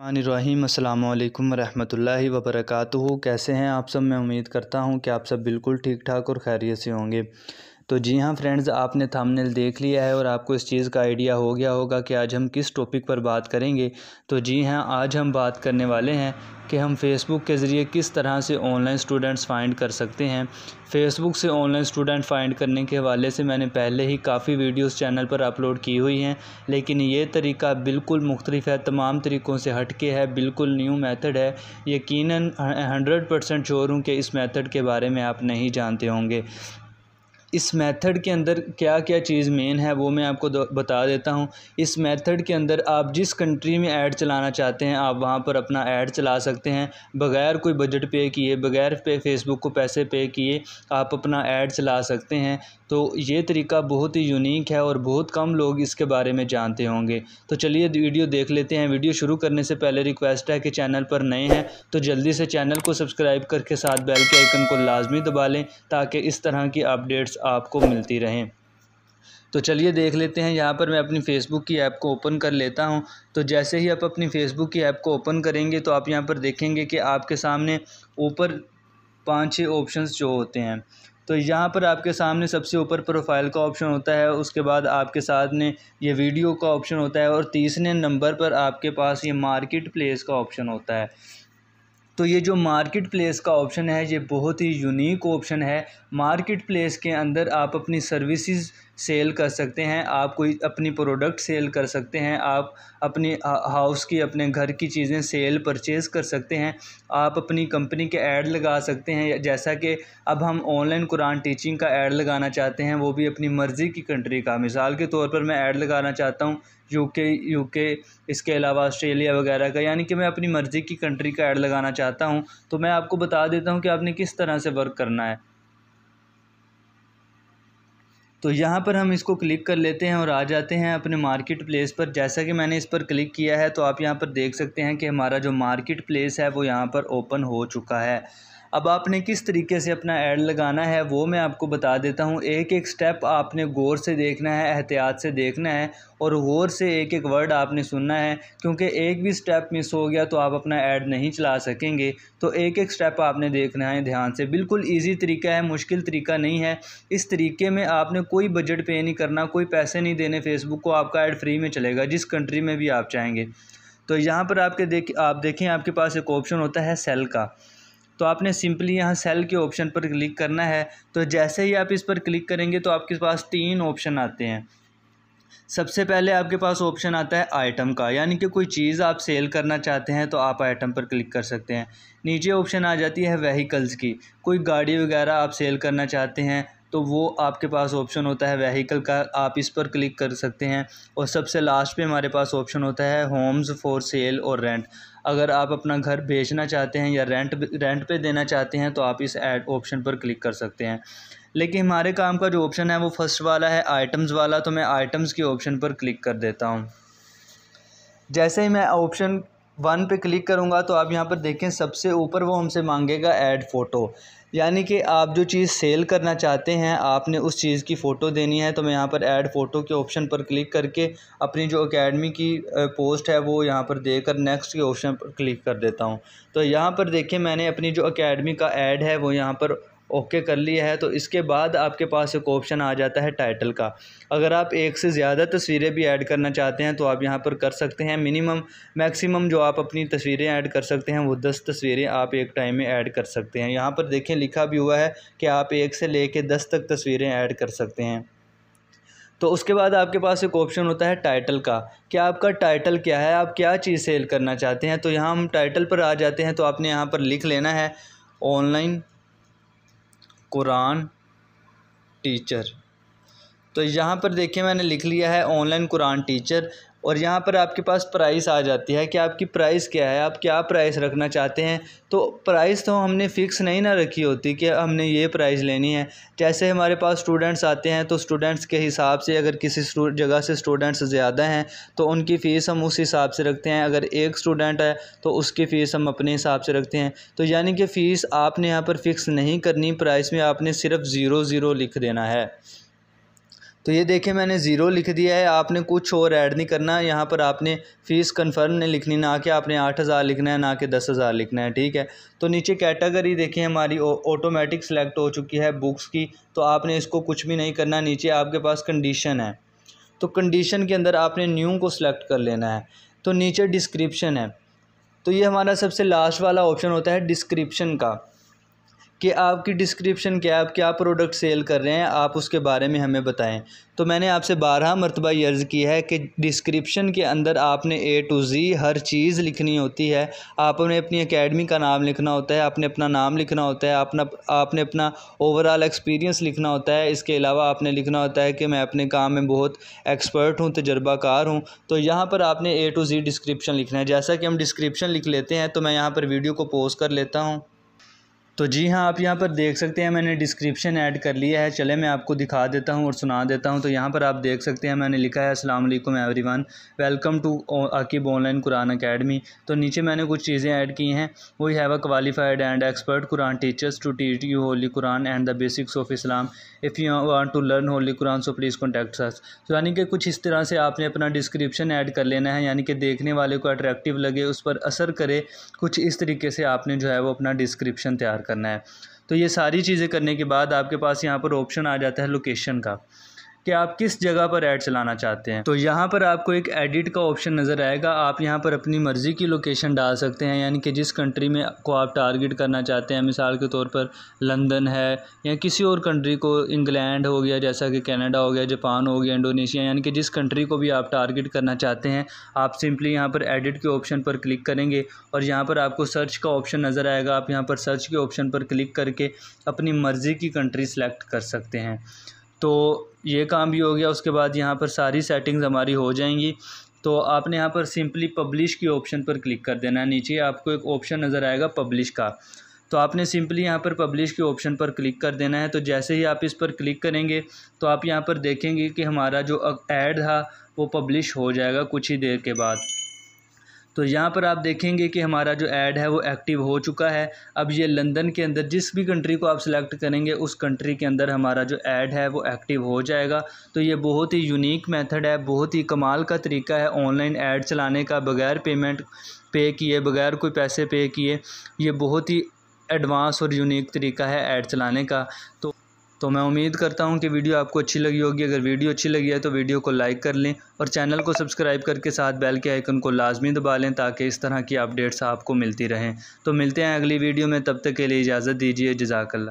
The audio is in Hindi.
अस्सलाम वालेकुम रहमतुल्लाहि व कैसे हैं आप सब मैं उम्मीद करता हूं कि आप सब बिल्कुल ठीक ठाक और खैरियत से होंगे तो जी हाँ फ्रेंड्स आपने थंबनेल देख लिया है और आपको इस चीज़ का आइडिया हो गया होगा कि आज हम किस टॉपिक पर बात करेंगे तो जी हाँ आज हम बात करने वाले हैं कि हम फेसबुक के ज़रिए किस तरह से ऑनलाइन स्टूडेंट्स फाइंड कर सकते हैं फेसबुक से ऑनलाइन स्टूडेंट फाइंड करने के हवाले से मैंने पहले ही काफ़ी वीडियोस चैनल पर अपलोड की हुई हैं लेकिन ये तरीका बिल्कुल मुख्तलिफ है तमाम तरीक़ों से हट के है बिल्कुल न्यू मेथड है यकीनन हंड्रेड परसेंट श्योर हूँ कि इस मेथड के बारे में आप नहीं जानते होंगे इस मेथड के अंदर क्या क्या चीज़ मेन है वो मैं आपको बता देता हूँ इस मेथड के अंदर आप जिस कंट्री में ऐड चलाना चाहते हैं आप वहाँ पर अपना ऐड चला सकते हैं बग़ैर कोई बजट पे किए बग़ैर पे फेसबुक को पैसे पे किए आप अपना ऐड चला सकते हैं तो ये तरीका बहुत ही यूनिक है और बहुत कम लोग इसके बारे में जानते होंगे तो चलिए वीडियो देख लेते हैं वीडियो शुरू करने से पहले रिक्वेस्ट है कि चैनल पर नए हैं तो जल्दी से चैनल को सब्सक्राइब करके साथ बेल के आइकन को लाजमी दबा लें ताकि इस तरह की अपडेट्स आपको मिलती रहें तो चलिए देख लेते हैं यहाँ पर मैं अपनी फ़ेसबुक की ऐप को ओपन कर लेता हूँ तो जैसे ही आप अपनी फ़ेसबुक की ऐप को ओपन करेंगे तो आप यहाँ पर देखेंगे कि आपके सामने ऊपर पाँच छः ऑप्शंस जो होते हैं तो यहाँ पर आपके सामने सबसे ऊपर प्रोफाइल का ऑप्शन होता है उसके बाद आपके साथ में ये वीडियो का ऑप्शन होता है और तीसरे नंबर पर आपके पास ये मार्केट प्लेस का ऑप्शन होता है तो ये जो मार्केट प्लेस का ऑप्शन है ये बहुत ही यूनिक ऑप्शन है मार्केट प्लेस के अंदर आप अपनी सर्विसेज सेल कर सकते हैं आप कोई अपनी प्रोडक्ट सेल कर सकते हैं आप अपनी हाउस की अपने घर की चीज़ें सेल परचेज़ कर सकते हैं आप अपनी कंपनी के ऐड लगा सकते हैं जैसा कि अब हम ऑनलाइन कुरान टीचिंग का ऐड लगाना चाहते हैं वो भी अपनी मर्ज़ी की कंट्री का मिसाल के तौर पर मैं ऐड लगाना चाहता हूँ यूके यूके इसके अलावा ऑस्ट्रेलिया वगैरह का यानी कि मैं अपनी मर्ज़ी की कंट्री का ऐड लगाना चाहता हूँ तो मैं आपको बता देता हूँ कि आपने किस तरह से वर्क करना है तो यहाँ पर हम इसको क्लिक कर लेते हैं और आ जाते हैं अपने मार्केट प्लेस पर जैसा कि मैंने इस पर क्लिक किया है तो आप यहाँ पर देख सकते हैं कि हमारा जो मार्केट प्लेस है वो यहाँ पर ओपन हो चुका है अब आपने किस तरीके से अपना ऐड लगाना है वो मैं आपको बता देता हूँ एक एक स्टेप आपने गौर से देखना है एहतियात से देखना है और गौर से एक एक वर्ड आपने सुनना है क्योंकि एक भी स्टेप मिस हो गया तो आप अपना ऐड नहीं चला सकेंगे तो एक एक स्टेप आपने देखना है ध्यान से बिल्कुल ईजी तरीका है मुश्किल तरीका नहीं है इस तरीके में आपने कोई बजट पे नहीं करना कोई पैसे नहीं देने फेसबुक को आपका ऐड फ्री में चलेगा जिस कंट्री में भी आप चाहेंगे तो यहाँ पर आपके देख आप देखें आपके पास एक ऑप्शन होता है सेल का तो आपने सिंपली यहाँ सेल के ऑप्शन पर क्लिक करना है तो जैसे ही आप इस पर क्लिक करेंगे तो आपके पास तीन ऑप्शन आते हैं सबसे पहले आपके पास ऑप्शन आता है आइटम का यानी कि कोई चीज़ आप सेल करना चाहते हैं तो आप आइटम पर क्लिक कर सकते हैं नीचे ऑप्शन आ जाती है व्हीकल्स की कोई गाड़ी वगैरह आप सेल करना चाहते हैं तो वो आपके पास ऑप्शन होता है वहीकल का आप इस पर क्लिक कर सकते हैं और सबसे लास्ट पे हमारे पास ऑप्शन होता है होम्स फॉर सेल और रेंट अगर आप अपना घर बेचना चाहते हैं या रेंट रेंट पे देना चाहते हैं तो आप इस ऐड ऑप्शन पर क्लिक कर सकते हैं लेकिन हमारे काम का जो ऑप्शन है वो फर्स्ट वाला है आइटम्स वाला तो मैं आइटम्स के ऑप्शन पर क्लिक कर देता हूँ जैसे ही मैं ऑप्शन वन पे क्लिक करूँगा तो आप यहाँ पर देखें सबसे ऊपर वो हमसे मांगेगा ऐड फ़ोटो यानी कि आप जो चीज़ सेल करना चाहते हैं आपने उस चीज़ की फ़ोटो देनी है तो मैं यहाँ पर ऐड फ़ोटो के ऑप्शन पर क्लिक करके अपनी जो अकेडमी की पोस्ट है वो यहाँ पर देकर नेक्स्ट के ऑप्शन पर क्लिक कर देता हूँ तो यहाँ पर देखें मैंने अपनी जो अकेडमी का ऐड है वो यहाँ पर ओके कर लिया है तो इसके बाद आपके पास एक ऑप्शन आ जाता है टाइटल का अगर आप एक से ज़्यादा तस्वीरें भी ऐड करना चाहते हैं तो आप यहाँ पर कर सकते हैं मिनिमम मैक्सिमम जो आप अपनी तस्वीरें ऐड कर सकते हैं वो दस तस्वीरें आप एक टाइम में ऐड कर सकते हैं यहाँ पर देखें लिखा भी हुआ है कि आप एक से ले कर दस तक तस्वीरें ऐड कर सकते हैं तो उसके बाद आपके पास एक ऑप्शन होता है टाइटल का कि आपका टाइटल क्या है आप क्या चीज़ सेल करना चाहते हैं तो यहाँ हम टाइटल पर आ जाते हैं तो आपने यहाँ पर लिख लेना है ऑनलाइन कुरान टीचर तो यहाँ पर देखिए मैंने लिख लिया है ऑनलाइन कुरान टीचर और यहाँ पर आपके पास प्राइस आ जाती है कि आपकी प्राइस क्या है आप क्या प्राइस रखना चाहते हैं तो प्राइस तो हमने फ़िक्स नहीं ना रखी होती कि हमने ये प्राइस लेनी है जैसे हमारे पास स्टूडेंट्स आते हैं तो स्टूडेंट्स के हिसाब से अगर किसी जगह से स्टूडेंट्स ज़्यादा हैं तो उनकी फ़ीस हम उस हिसाब से रखते हैं अगर एक स्टूडेंट है तो उसकी फ़ीस हम अपने हिसाब से रखते हैं तो यानी कि फ़ीस आपने यहाँ पर फ़िक्स नहीं करनी प्राइस में आपने सिर्फ ज़ीरो ज़ीरो लिख देना है तो ये देखें मैंने ज़ीरो लिख दिया है आपने कुछ और ऐड नहीं करना यहाँ पर आपने फ़ीस कन्फर्म नहीं लिखनी ना कि आपने आठ हज़ार लिखना है ना कि दस हज़ार लिखना है ठीक है तो नीचे कैटेगरी देखें हमारी ऑटोमेटिक सेलेक्ट हो चुकी है बुक्स की तो आपने इसको कुछ भी नहीं करना नीचे आपके पास कंडीशन है तो कंडीशन के अंदर आपने न्यू को सिलेक्ट कर लेना है तो नीचे डिस्क्रिप्शन है तो ये हमारा सबसे लास्ट वाला ऑप्शन होता है डिस्क्रिप्शन का कि आपकी डिस्क्रिप्शन क्या है आप क्या प्रोडक्ट सेल कर रहे हैं आप उसके बारे में हमें बताएं तो मैंने आपसे बारह मरतबा ये अर्ज़ की है कि डिस्क्रिप्शन के अंदर आपने ए टू ज़ी हर चीज़ लिखनी होती है आपने अपनी एकेडमी का नाम लिखना होता है आपने अपना नाम लिखना होता है अपना आपने अपना ओवरऑल एक्सपीरियंस लिखना होता है इसके अलावा आपने लिखना होता है कि मैं अपने काम में बहुत एक्सपर्ट हूँ तजर्बाकार हूँ तो यहाँ पर आपने ए टू ज़ी डिस्क्रिप्शन लिखना है जैसा कि हम डिस्क्रिप्शन लिख लेते हैं तो मैं यहाँ पर वीडियो को पोस्ट कर लेता हूँ तो जी हाँ आप यहाँ पर देख सकते हैं मैंने डिस्क्रिप्शन ऐड कर लिया है चले मैं आपको दिखा देता हूँ और सुना देता हूँ तो यहाँ पर आप देख सकते हैं मैंने लिखा है असलम everyone welcome to Aqib online Quran academy तो नीचे मैंने कुछ चीज़ें ऐड की हैं we have a qualified and expert Quran teachers to teach you holy Quran and the basics of Islam if you want to learn holy Quran so please contact sir तो यानी कि कुछ इस तरह से आपने अपना डिस्क्रिप्शन ऐड कर लेना है यानी कि देखने वाले को अट्रैक्टिव लगे उस पर असर करे कुछ इस तरीके से आपने जो है वो अपना डिस्क्रिप्शन तैयार करना है तो ये सारी चीज़ें करने के बाद आपके पास यहाँ पर ऑप्शन आ जाता है लोकेशन का कि आप किस जगह पर ऐड चलाना चाहते हैं तो यहाँ पर आपको एक एडिट का ऑप्शन नज़र आएगा आप यहाँ पर अपनी मर्ज़ी की लोकेशन डाल सकते हैं यानी कि जिस कंट्री में को आप टारगेट करना चाहते हैं मिसाल के तौर पर लंदन है या किसी और कंट्री को इंग्लैंड हो गया जैसा कि कनाडा हो गया जापान हो गया इंडोनेशिया यानी कि जिस कंट्री को भी आप टारगेट करना चाहते हैं आप सिंपली यहाँ पर एडिट के ऑप्शन पर क्लिक करेंगे और यहाँ पर आपको सर्च का ऑप्शन नज़र आएगा आप यहाँ पर सर्च के ऑप्शन पर क्लिक करके अपनी मर्ज़ी की कंट्री सेलेक्ट कर सकते हैं तो ये काम भी हो गया उसके बाद यहाँ पर सारी सेटिंग्स हमारी हो जाएंगी तो आपने यहाँ पर सिंपली पब्लिश की ऑप्शन पर क्लिक कर देना है नीचे आपको एक ऑप्शन नज़र आएगा पब्लिश का तो आपने सिंपली यहाँ पर पब्लिश के ऑप्शन पर क्लिक कर देना है तो जैसे ही आप इस पर क्लिक करेंगे तो आप यहाँ पर देखेंगे कि हमारा जो ऐड था वो पब्लिश हो जाएगा कुछ ही देर के बाद तो यहाँ पर आप देखेंगे कि हमारा जो ऐड है वो एक्टिव हो चुका है अब ये लंदन के अंदर जिस भी कंट्री को आप सिलेक्ट करेंगे उस कंट्री के अंदर हमारा जो ऐड है वो एक्टिव हो जाएगा तो ये बहुत ही यूनिक मेथड है बहुत ही कमाल का तरीका है ऑनलाइन ऐड चलाने का बगैर पेमेंट पे किए बगैर कोई पैसे पे किए ये बहुत ही एडवांस और यूनिक तरीका है ऐड चलाने का तो तो मैं उम्मीद करता हूँ कि वीडियो आपको अच्छी लगी होगी अगर वीडियो अच्छी लगी है तो वीडियो को लाइक कर लें और चैनल को सब्सक्राइब करके साथ बेल के आइकन को लाजमी दबा लें ताकि इस तरह की अपडेट्स आपको मिलती रहें तो मिलते हैं अगली वीडियो में तब तक के लिए इजाज़त दीजिए जजाकल्ला